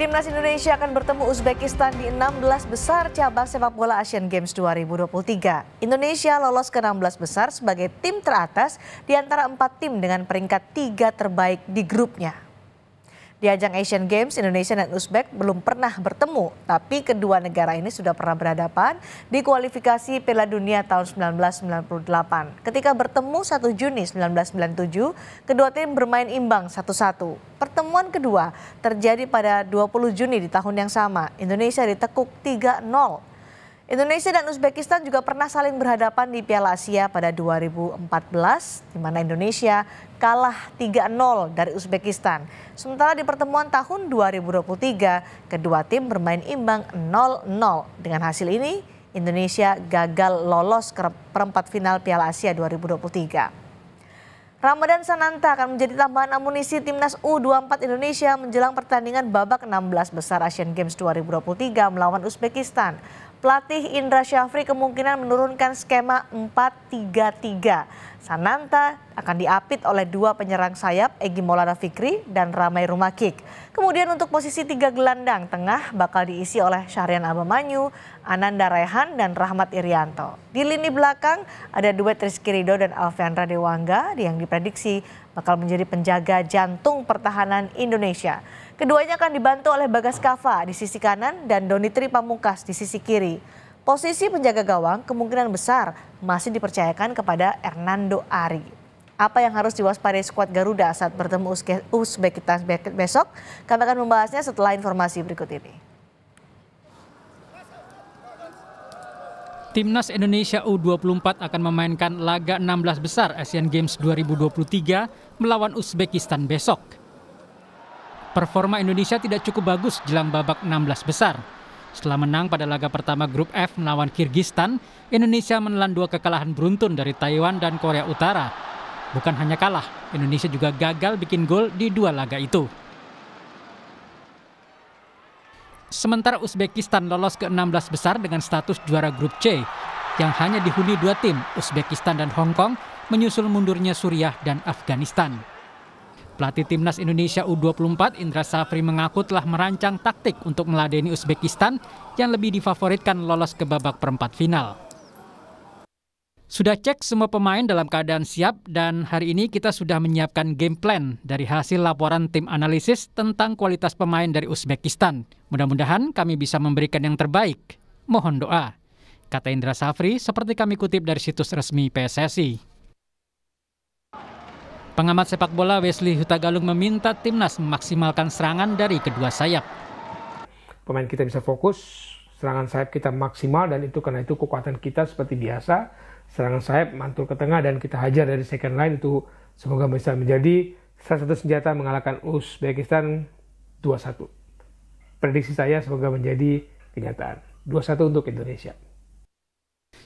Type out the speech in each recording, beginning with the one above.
Timnas Indonesia akan bertemu Uzbekistan di 16 besar cabang sepak bola Asian Games 2023. Indonesia lolos ke 16 besar sebagai tim teratas di antara empat tim dengan peringkat tiga terbaik di grupnya. Di ajang Asian Games, Indonesia dan Uzbek belum pernah bertemu, tapi kedua negara ini sudah pernah berhadapan di kualifikasi Piala Dunia tahun 1998. Ketika bertemu 1 Juni 1997, kedua tim bermain imbang satu-satu. Pertemuan kedua terjadi pada 20 Juni di tahun yang sama. Indonesia ditekuk 3-0 Indonesia dan Uzbekistan juga pernah saling berhadapan di Piala Asia pada 2014, di mana Indonesia kalah 3-0 dari Uzbekistan. Sementara di pertemuan tahun 2023, kedua tim bermain imbang 0-0. Dengan hasil ini, Indonesia gagal lolos ke perempat final Piala Asia 2023. Ramadan Sananta akan menjadi tambahan amunisi timnas U24 Indonesia menjelang pertandingan babak 16 besar Asian Games 2023 melawan Uzbekistan. Pelatih Indra Syafri kemungkinan menurunkan skema 4-3-3. Sananta akan diapit oleh dua penyerang sayap Egi Maulana Fikri dan Ramai Rumakik. Kemudian untuk posisi tiga gelandang tengah bakal diisi oleh Syahrian Abamanyu, Ananda Rehan, dan Rahmat Irianto. Di lini belakang ada duet Rizky Rido dan Alfian Radewangga yang diprediksi bakal menjadi penjaga jantung pertahanan Indonesia. Keduanya akan dibantu oleh Bagas Kava di sisi kanan dan Doni Tri Pamungkas di sisi kiri. Posisi penjaga gawang kemungkinan besar masih dipercayakan kepada Hernando Ari. Apa yang harus diwaspadai skuad Garuda saat bertemu Uzbekistan besok? Kami akan membahasnya setelah informasi berikut ini. Timnas Indonesia U24 akan memainkan laga 16 besar Asian Games 2023 melawan Uzbekistan besok. Performa Indonesia tidak cukup bagus jelang babak 16 besar. Setelah menang pada laga pertama grup F melawan Kyrgyzstan, Indonesia menelan dua kekalahan beruntun dari Taiwan dan Korea Utara. Bukan hanya kalah, Indonesia juga gagal bikin gol di dua laga itu. Sementara Uzbekistan lolos ke 16 besar dengan status juara grup C yang hanya dihuni dua tim, Uzbekistan dan Hong Kong, menyusul mundurnya Suriah dan Afghanistan. Pelatih Timnas Indonesia U24 Indra Safri mengaku telah merancang taktik untuk meladeni Uzbekistan yang lebih difavoritkan lolos ke babak perempat final. Sudah cek semua pemain dalam keadaan siap dan hari ini kita sudah menyiapkan game plan dari hasil laporan tim analisis tentang kualitas pemain dari Uzbekistan. Mudah-mudahan kami bisa memberikan yang terbaik. Mohon doa. Kata Indra Safri seperti kami kutip dari situs resmi PSSI. Pengamat sepak bola Wesley Hutagalung meminta timnas memaksimalkan serangan dari kedua sayap. Pemain kita bisa fokus, serangan sayap kita maksimal dan itu karena itu kekuatan kita seperti biasa. Serangan sayap mantul ke tengah dan kita hajar dari second line itu semoga bisa menjadi salah satu senjata mengalahkan Uzbekistan 2-1. Prediksi saya semoga menjadi kenyataan. 2-1 untuk Indonesia.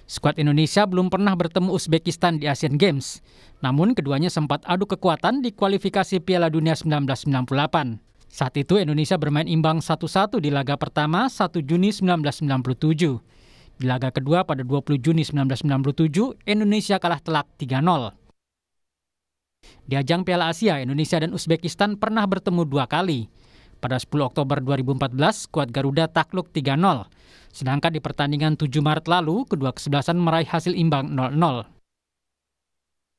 Skuad Indonesia belum pernah bertemu Uzbekistan di Asian Games, namun keduanya sempat adu kekuatan di kualifikasi Piala Dunia 1998. Saat itu Indonesia bermain imbang 1-1 di laga pertama 1 Juni 1997. Di laga kedua pada 20 Juni 1997, Indonesia kalah telak 3-0. Di ajang Piala Asia, Indonesia dan Uzbekistan pernah bertemu dua kali, pada 10 Oktober 2014, skuad Garuda takluk 3-0. Sedangkan di pertandingan 7 Maret lalu, kedua kesebelasan meraih hasil imbang 0-0.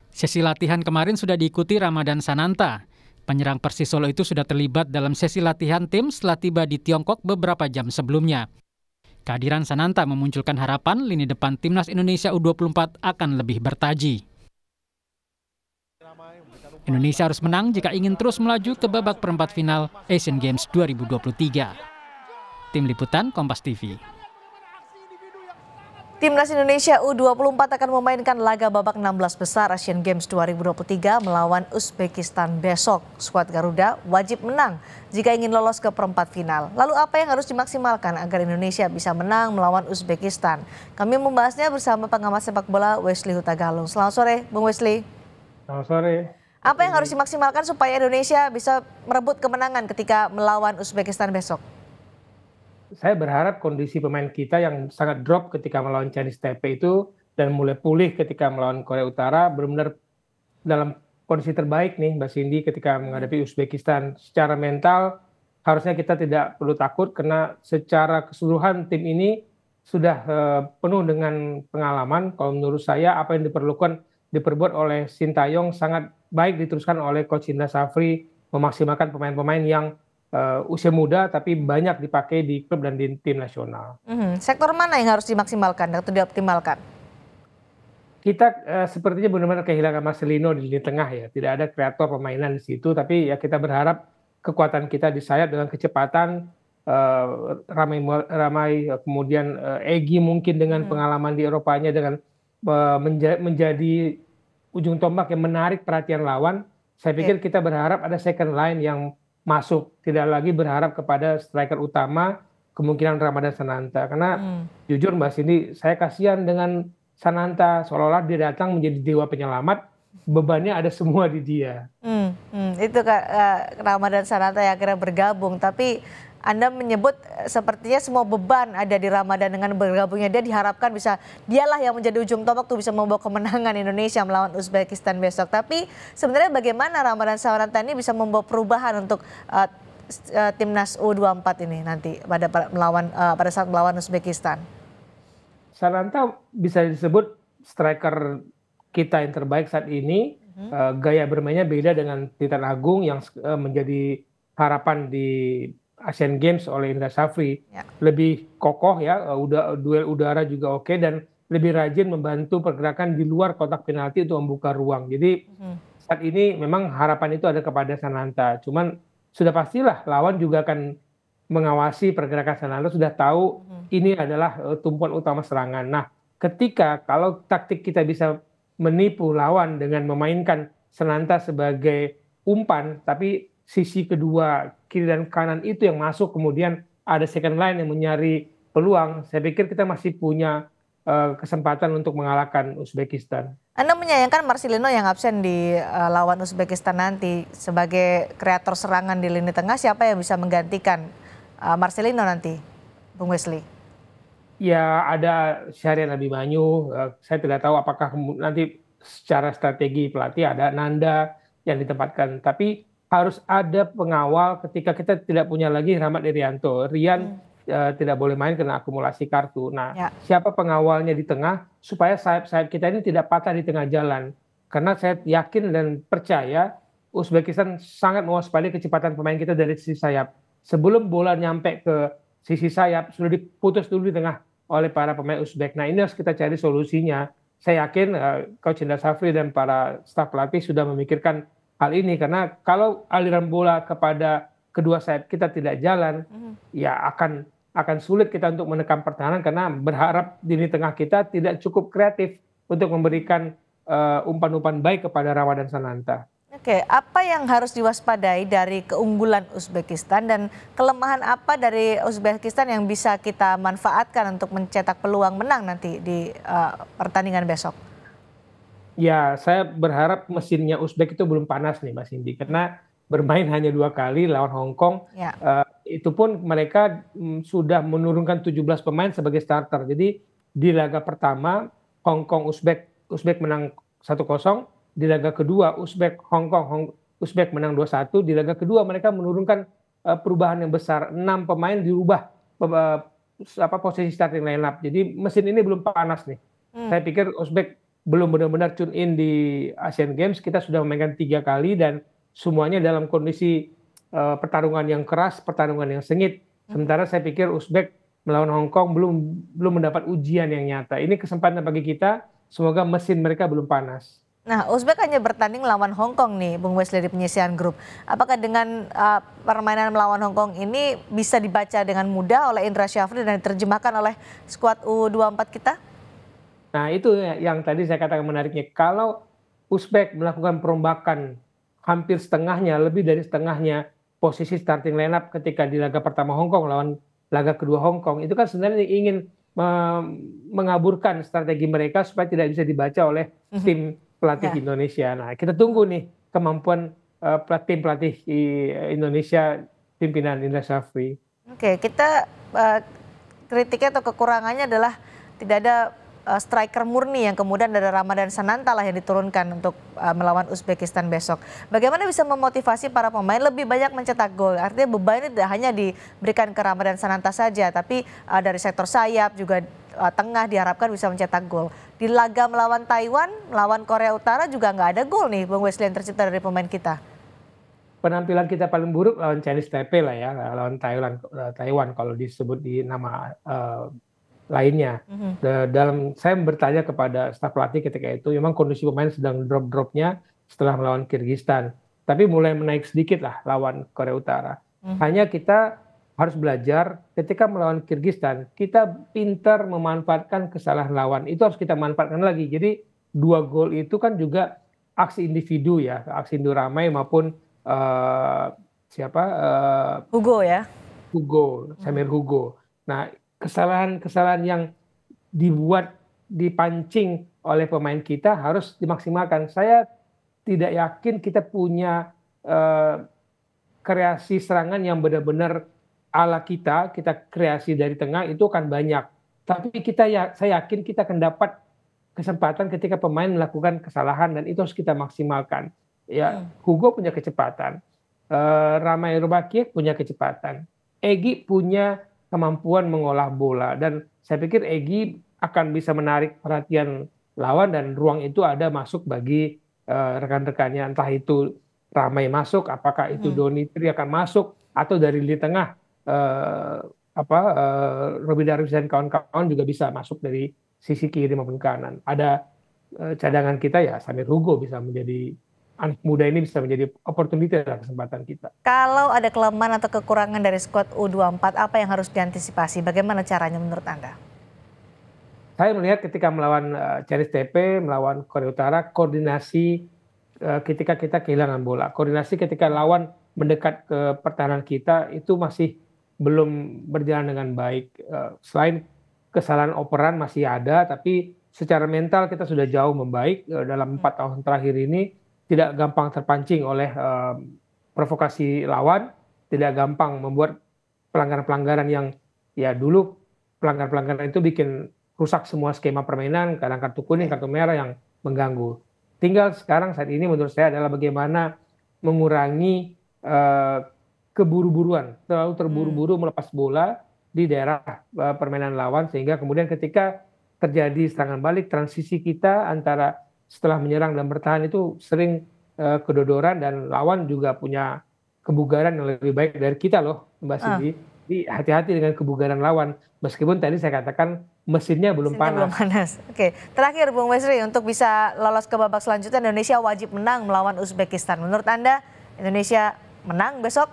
Sesi latihan kemarin sudah diikuti Ramadan Sananta. Penyerang Persis Solo itu sudah terlibat dalam sesi latihan tim setelah tiba di Tiongkok beberapa jam sebelumnya. Kehadiran Sananta memunculkan harapan lini depan timnas Indonesia U24 akan lebih bertaji. Indonesia harus menang jika ingin terus melaju ke babak perempat final Asian Games 2023. Tim Liputan Kompas TV. Timnas Indonesia U24 akan memainkan laga babak 16 besar Asian Games 2023 melawan Uzbekistan besok. Skuad Garuda wajib menang jika ingin lolos ke perempat final. Lalu apa yang harus dimaksimalkan agar Indonesia bisa menang melawan Uzbekistan? Kami membahasnya bersama pengamat sepak bola Wesley Hutagalung. Selamat sore, Bung Wesley. Selamat sore. Apa yang harus dimaksimalkan supaya Indonesia bisa merebut kemenangan ketika melawan Uzbekistan besok? Saya berharap kondisi pemain kita yang sangat drop ketika melawan Chinese Taipei itu dan mulai pulih ketika melawan Korea Utara benar-benar dalam kondisi terbaik nih Mbak Cindy ketika menghadapi Uzbekistan secara mental harusnya kita tidak perlu takut karena secara keseluruhan tim ini sudah uh, penuh dengan pengalaman kalau menurut saya apa yang diperlukan diperbuat oleh Sintayong sangat baik diteruskan oleh Coach Indra Safri memaksimalkan pemain-pemain yang uh, usia muda tapi banyak dipakai di klub dan di tim nasional. Mm-hmm. Sektor mana yang harus dimaksimalkan atau dioptimalkan? Kita uh, sepertinya benar-benar kehilangan Marcelino di lini tengah ya. Tidak ada kreator permainan di situ tapi ya kita berharap kekuatan kita di sayap dengan kecepatan uh, ramai ramai kemudian uh, Egi mungkin dengan mm-hmm. pengalaman di Eropanya dengan uh, menja- menjadi ujung tombak yang menarik perhatian lawan. Saya iya. pikir kita berharap ada second line yang masuk, tidak lagi berharap kepada striker utama kemungkinan Ramadan Sananta. Karena hmm. jujur Mbak Cindy, saya kasihan dengan Sananta seolah-olah dia datang menjadi dewa penyelamat, bebannya ada semua di dia. Hmm, hmm. Itu Kak, eh, Ramadan Sananta yang akhirnya bergabung, tapi anda menyebut eh, sepertinya semua beban ada di Ramadan dengan bergabungnya dia diharapkan bisa dialah yang menjadi ujung tombak tuh bisa membawa kemenangan Indonesia melawan Uzbekistan besok. Tapi sebenarnya bagaimana Ramadan Sawaranta ini bisa membawa perubahan untuk uh, timnas U24 ini nanti pada melawan uh, pada saat melawan Uzbekistan? Saranta bisa disebut striker kita yang terbaik saat ini. uh, gaya bermainnya beda dengan Titan Agung yang uh, menjadi harapan di Asian Games oleh Indra Safri. Ya. Lebih kokoh ya, eh, udah duel udara juga oke okay, dan lebih rajin membantu pergerakan di luar kotak penalti untuk membuka ruang. Jadi hmm. saat ini memang harapan itu ada kepada Sananta. Cuman sudah pastilah lawan juga akan mengawasi pergerakan Sananta sudah tahu hmm. ini adalah uh, tumpuan utama serangan. Nah, ketika kalau taktik kita bisa menipu lawan dengan memainkan Sananta sebagai umpan tapi sisi kedua kiri dan kanan itu yang masuk kemudian ada second line yang menyari peluang saya pikir kita masih punya uh, kesempatan untuk mengalahkan Uzbekistan. Anda menyayangkan Marcelino yang absen di uh, lawan Uzbekistan nanti sebagai kreator serangan di lini tengah siapa yang bisa menggantikan uh, Marcelino nanti Bung Wesley? Ya ada Syahrian Abimanyu uh, saya tidak tahu apakah nanti secara strategi pelatih ada Nanda yang ditempatkan tapi harus ada pengawal ketika kita tidak punya lagi Rahmat Irianto. Rian hmm. uh, tidak boleh main karena akumulasi kartu. Nah, ya. siapa pengawalnya di tengah supaya sayap-sayap kita ini tidak patah di tengah jalan. Karena saya yakin dan percaya Uzbekistan sangat mewaspadai kecepatan pemain kita dari sisi sayap. Sebelum bola nyampe ke sisi sayap sudah diputus dulu di tengah oleh para pemain Uzbek. Nah, ini harus kita cari solusinya. Saya yakin uh, Coach Indra Safri dan para staf pelatih sudah memikirkan hal ini karena kalau aliran bola kepada kedua sayap kita tidak jalan, mm. ya akan akan sulit kita untuk menekan pertahanan karena berharap di tengah kita tidak cukup kreatif untuk memberikan eh, umpan-umpan uh, baik kepada Rawa dan Sananta. Oke, apa yang harus diwaspadai dari keunggulan Uzbekistan dan kelemahan apa dari Uzbekistan yang bisa kita manfaatkan untuk mencetak peluang menang nanti di uh, pertandingan besok? Ya, saya berharap mesinnya Uzbek itu belum panas nih Mas Indi, karena bermain hanya dua kali lawan Hong Kong. Ya. Uh, itu pun mereka mm, sudah menurunkan 17 pemain sebagai starter. Jadi di laga pertama Hong Kong Uzbek Uzbek menang 1-0, di laga kedua Uzbek Hong Kong Hong, Uzbek menang 2-1, di laga kedua mereka menurunkan uh, perubahan yang besar, enam pemain dirubah uh, apa posisi starting lineup. Jadi mesin ini belum panas nih. Hmm. Saya pikir Uzbek belum benar-benar tune in di Asian Games kita sudah memainkan tiga kali dan semuanya dalam kondisi uh, pertarungan yang keras, pertarungan yang sengit. Sementara saya pikir Uzbek melawan Hong Kong belum belum mendapat ujian yang nyata. Ini kesempatan bagi kita. Semoga mesin mereka belum panas. Nah, Uzbek hanya bertanding lawan Hong Kong nih, Bung Wesley di penyisian grup. Apakah dengan uh, permainan melawan Hong Kong ini bisa dibaca dengan mudah oleh Indra Syafri dan diterjemahkan oleh skuad U24 kita? Nah, itu ya, yang tadi saya katakan menariknya. Kalau Uzbek melakukan perombakan hampir setengahnya, lebih dari setengahnya posisi starting lineup ketika di laga pertama Hong Kong lawan laga kedua Hong Kong, itu kan sebenarnya ingin mengaburkan strategi mereka supaya tidak bisa dibaca oleh mhm. tim pelatih ya. Indonesia. Nah, kita tunggu nih kemampuan uh, tim pelatih eh, Indonesia pimpinan Indra Safri. Oke, kita uh, kritiknya atau kekurangannya adalah tidak ada uh, striker murni yang kemudian dari Ramadan Sananta lah yang diturunkan untuk uh, melawan Uzbekistan besok. Bagaimana bisa memotivasi para pemain lebih banyak mencetak gol? Artinya beban bebannya tidak hanya diberikan ke Ramadan Sananta saja, tapi uh, dari sektor sayap juga uh, tengah diharapkan bisa mencetak gol. Di laga melawan Taiwan, melawan Korea Utara juga nggak ada gol nih Bung Wesley yang tercipta dari pemain kita. Penampilan kita paling buruk lawan Chinese Taipei lah ya, lawan Thailand. Taiwan kalau disebut di nama uh, lainnya. Mm-hmm. Dalam saya bertanya kepada staf pelatih ketika itu, memang kondisi pemain sedang drop-dropnya setelah melawan Kirgistan, tapi mulai menaik sedikit lah lawan Korea Utara. Mm-hmm. Hanya kita harus belajar ketika melawan Kirgistan, kita pintar memanfaatkan kesalahan lawan. Itu harus kita manfaatkan lagi. Jadi dua gol itu kan juga aksi individu ya, aksi individu ramai maupun uh, siapa uh, Hugo ya, Hugo, mm-hmm. Samir Hugo. Nah kesalahan-kesalahan yang dibuat dipancing oleh pemain kita harus dimaksimalkan. Saya tidak yakin kita punya uh, kreasi serangan yang benar-benar ala kita, kita kreasi dari tengah itu akan banyak. Tapi kita ya, saya yakin kita akan dapat kesempatan ketika pemain melakukan kesalahan dan itu harus kita maksimalkan. Ya, hmm. Hugo punya kecepatan, Uh, eh, Ramai Rubakir punya kecepatan, Egi punya kemampuan mengolah bola dan saya pikir Egi akan bisa menarik perhatian lawan dan ruang itu ada masuk bagi uh, rekan-rekannya entah itu ramai masuk apakah itu hmm. Doni Tri akan masuk atau dari di tengah uh, apa uh, eh, Robi Darwis dan kawan-kawan juga bisa masuk dari sisi kiri maupun kanan ada uh, cadangan kita ya Samir Hugo bisa menjadi anak muda ini bisa menjadi opportunity dan kesempatan kita. Kalau ada kelemahan atau kekurangan dari squad U24, apa yang harus diantisipasi? Bagaimana caranya menurut Anda? Saya melihat ketika melawan uh, eh, Chinese TP, melawan Korea Utara, koordinasi uh, ketika kita kehilangan bola, koordinasi ketika lawan mendekat ke pertahanan kita itu masih belum berjalan dengan baik. Uh, selain kesalahan operan masih ada, tapi secara mental kita sudah jauh membaik uh, dalam empat tahun terakhir ini tidak gampang terpancing oleh uh, provokasi lawan, tidak gampang membuat pelanggaran-pelanggaran yang ya dulu pelanggaran-pelanggaran itu bikin rusak semua skema permainan, kadang kartu kuning, kartu merah yang mengganggu. Tinggal sekarang saat ini menurut saya adalah bagaimana mengurangi uh, keburu-buruan, terlalu terburu-buru hmm. melepas bola di daerah uh, permainan lawan sehingga kemudian ketika terjadi serangan balik transisi kita antara setelah menyerang dan bertahan itu sering uh, kedodoran dan lawan juga punya kebugaran yang lebih baik dari kita loh Mbak ah. Sidi. Uh. Jadi hati-hati dengan kebugaran lawan meskipun tadi saya katakan mesinnya belum mesinnya panas. panas. Oke, terakhir Bung Wesri untuk bisa lolos ke babak selanjutnya Indonesia wajib menang melawan Uzbekistan. Menurut Anda Indonesia menang besok?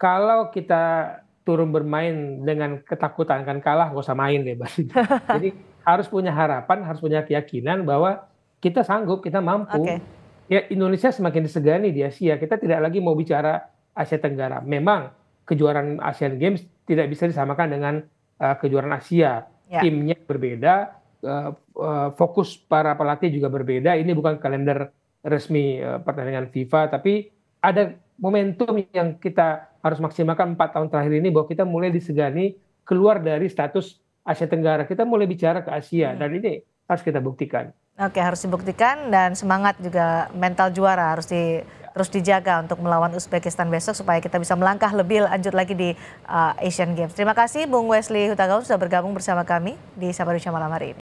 Kalau kita turun bermain dengan ketakutan kan kalah gak usah main deh Mbak Sidi. Jadi harus punya harapan, harus punya keyakinan bahwa kita sanggup, kita mampu. Okay. Ya Indonesia semakin disegani di Asia. Kita tidak lagi mau bicara Asia Tenggara. Memang kejuaraan Asian Games tidak bisa disamakan dengan uh, kejuaraan Asia. Yeah. Timnya berbeda, uh, uh, fokus para pelatih juga berbeda. Ini bukan kalender resmi uh, pertandingan FIFA, tapi ada momentum yang kita harus maksimalkan empat tahun terakhir ini bahwa kita mulai disegani keluar dari status Asia Tenggara. Kita mulai bicara ke Asia hmm. dan ini harus kita buktikan. Oke, harus dibuktikan dan semangat juga mental juara harus di ya. terus dijaga untuk melawan Uzbekistan besok supaya kita bisa melangkah lebih lanjut lagi di uh, Asian Games. Terima kasih Bung Wesley Hutagaun sudah bergabung bersama kami di Sabarusya malam hari ini.